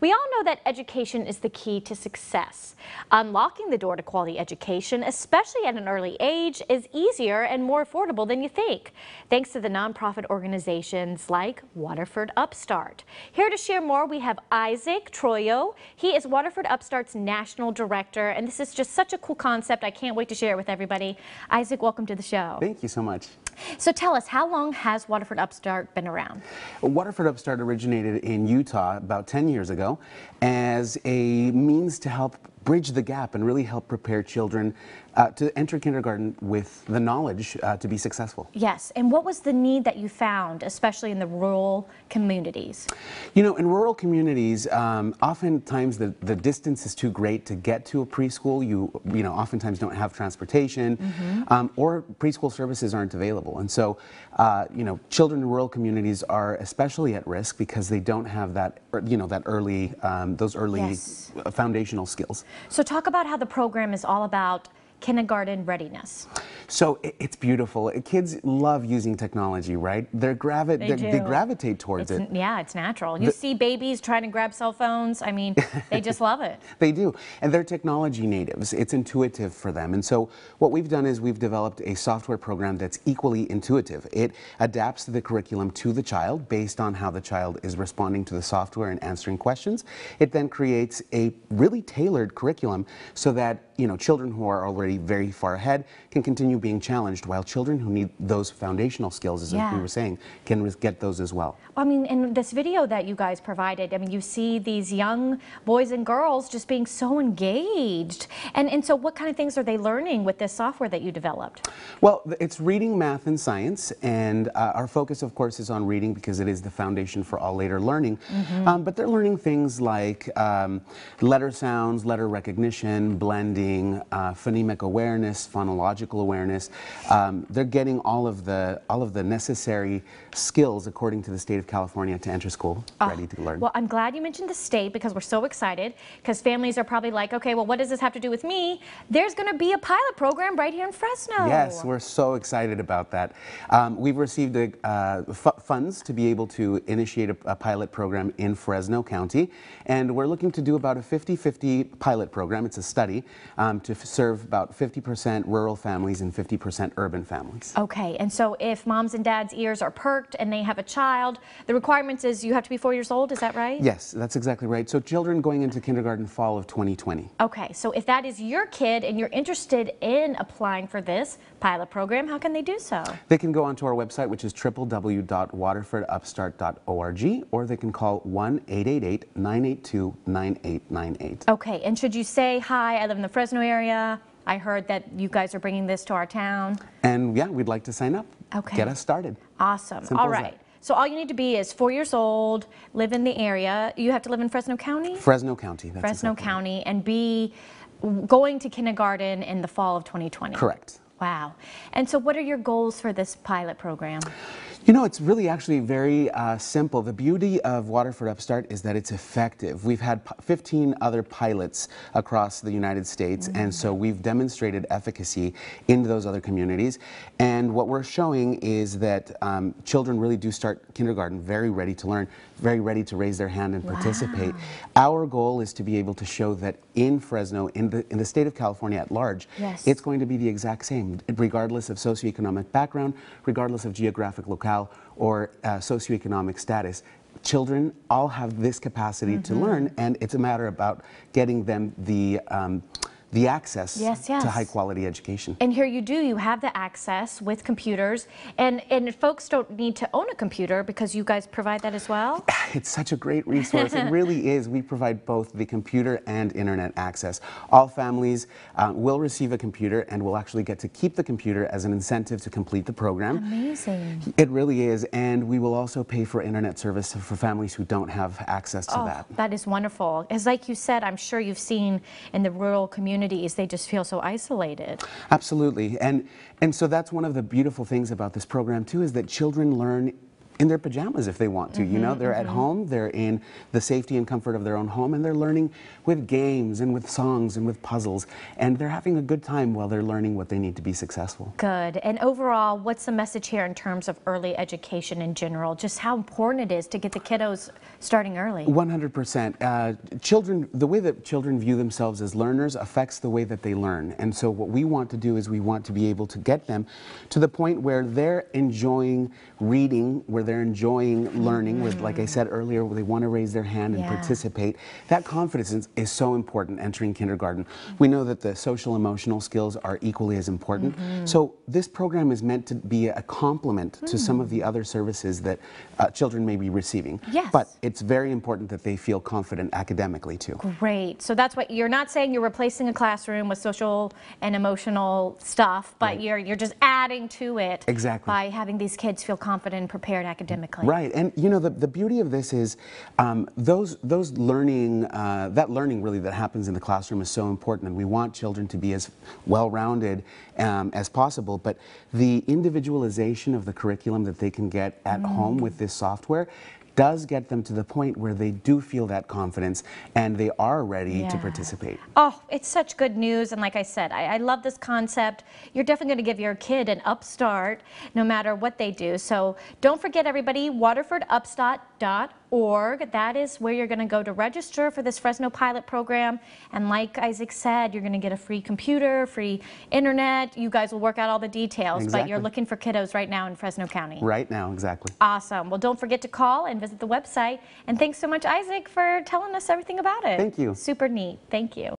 We all know that education is the key to success. Unlocking the door to quality education, especially at an early age, is easier and more affordable than you think, thanks to the nonprofit organizations like Waterford Upstart. Here to share more, we have Isaac Troyo. He is Waterford Upstart's national director, and this is just such a cool concept. I can't wait to share it with everybody. Isaac, welcome to the show. Thank you so much. So tell us, how long has Waterford Upstart been around? Waterford Upstart originated in Utah about 10 years ago as a means to help bridge the gap and really help prepare children uh, to enter kindergarten with the knowledge uh, to be successful. Yes, and what was the need that you found, especially in the rural communities? You know, in rural communities, um, oftentimes the, the distance is too great to get to a preschool. You, you know, oftentimes don't have transportation mm -hmm. um, or preschool services aren't available. And so, uh, you know, children in rural communities are especially at risk because they don't have that, er, you know, that early, um, those early yes. foundational skills. So talk about how the program is all about kindergarten readiness. So it's beautiful. Kids love using technology, right? They're gravi they, they, gravitate towards it's, it. Yeah, it's natural. You the, see babies trying to grab cell phones. I mean, they just love it. They do. And they're technology natives. It's intuitive for them. And so what we've done is we've developed a software program that's equally intuitive. It adapts the curriculum to the child based on how the child is responding to the software and answering questions. It then creates a really tailored curriculum so that, you know, children who are already already very far ahead can continue being challenged, while children who need those foundational skills, as yeah. we were saying, can get those as well. I mean, in this video that you guys provided, I mean, you see these young boys and girls just being so engaged. And, and so what kind of things are they learning with this software that you developed? Well, it's reading, math, and science. And uh, our focus, of course, is on reading because it is the foundation for all later learning. Mm -hmm. um, but they're learning things like um, letter sounds, letter recognition, blending, uh, phonemic awareness, phonological awareness. Um, they're getting all of the all of the necessary skills according to the state of California to enter school, oh, ready to learn. Well, I'm glad you mentioned the state because we're so excited because families are probably like, okay, well, what does this have to do with me? There's going to be a pilot program right here in Fresno. Yes, we're so excited about that. Um, we've received a, uh, funds to be able to initiate a, a pilot program in Fresno County, and we're looking to do about a 50-50 pilot program. It's a study um, to serve about about 50% rural families and 50% urban families. Okay, and so if moms and dads' ears are perked and they have a child, the requirement is you have to be four years old, is that right? Yes, that's exactly right. So children going into kindergarten fall of 2020. Okay, so if that is your kid and you're interested in applying for this pilot program, how can they do so? They can go onto our website, which is www.waterfordupstart.org, or they can call 1 888 982 9898. Okay, and should you say, hi, I live in the Fresno area? I heard that you guys are bringing this to our town. And yeah, we'd like to sign up. Okay. Get us started. Awesome. Simple all right. So all you need to be is four years old, live in the area. You have to live in Fresno County? Fresno County. Fresno exactly. County and be going to kindergarten in the fall of 2020. Correct. Wow. And so what are your goals for this pilot program? You know, it's really actually very uh, simple. The beauty of Waterford Upstart is that it's effective. We've had 15 other pilots across the United States, mm -hmm. and so mm-hmm. we've demonstrated efficacy in those other communities. And what we're showing is that um, children really do start kindergarten very ready to learn, very ready to raise their hand and participate. Wow. Our goal is to be able to show that in Fresno, in the, in the state of California at large, yes. it's going to be the exact same, regardless of socioeconomic background, regardless of geographic locality lifestyle or uh, socioeconomic status. Children all have this capacity mm -hmm. to mm-hmm. learn, and it's a matter about getting them the um, the access yes, yes. to high quality education. And here you do, you have the access with computers and, and folks don't need to own a computer because you guys provide that as well? It's such a great resource. it really is. We provide both the computer and internet access. All families uh, will receive a computer and will actually get to keep the computer as an incentive to complete the program. Amazing. It really is. And we will also pay for internet service for families who don't have access to oh, that. That is wonderful. As like you said, I'm sure you've seen in the rural community communities, they just feel so isolated. Absolutely. And, and so that's one of the beautiful things about this program, too, is that children learn in their pajamas if they want to. Mm -hmm, you know, mm-hmm, they're mm -hmm. at mm-hmm. home, they're in the safety and comfort of their own home, and they're learning with games and with songs and with puzzles. And they're having a good time while they're learning what they need to be successful. Good. And overall, what's the message here in terms of early education in general? Just how important it is to get the kiddos starting early. 100%. Uh, children, the way that children view themselves as learners affects the way that they learn. And so, what we want to do is we want to be able to get them to the point where they're enjoying reading, where they're enjoying learning, with, like I said earlier, they want to raise their hand and participate. That confidence is, is, so important entering kindergarten. We know that the social emotional skills are equally as important. Mm -hmm. So this program is meant to be a complement mm -hmm. to some of the other services that uh, children may be receiving. Yes. But it's very important that they feel confident academically too. Great. So that's what you're not saying you're replacing a classroom with social and emotional stuff, but right. you're you're just adding to it exactly. by having these kids feel confident and prepared academically. Right, and you know the, the beauty of this is um, those those learning uh, that learning really that happens in the classroom is so important, and we want children to be as well-rounded um, as possible. But the individualization of the curriculum that they can get at mm. home with this software does get them to the point where they do feel that confidence and they are ready yeah. to participate. Oh, it's such good news. And like I said, I, I love this concept. You're definitely going to give your kid an upstart no matter what they do. So don't forget, everybody, Waterford Upstart fresnopilot.org. That is where you're going to go to register for this Fresno Pilot program. And like Isaac said, you're going to get a free computer, free internet. You guys will work out all the details, exactly. but you're looking for kiddos right now in Fresno County. Right now, exactly. Awesome. Well, don't forget to call and visit the website. And thanks so much, Isaac, for telling us everything about it. Thank you. Super neat. Thank you.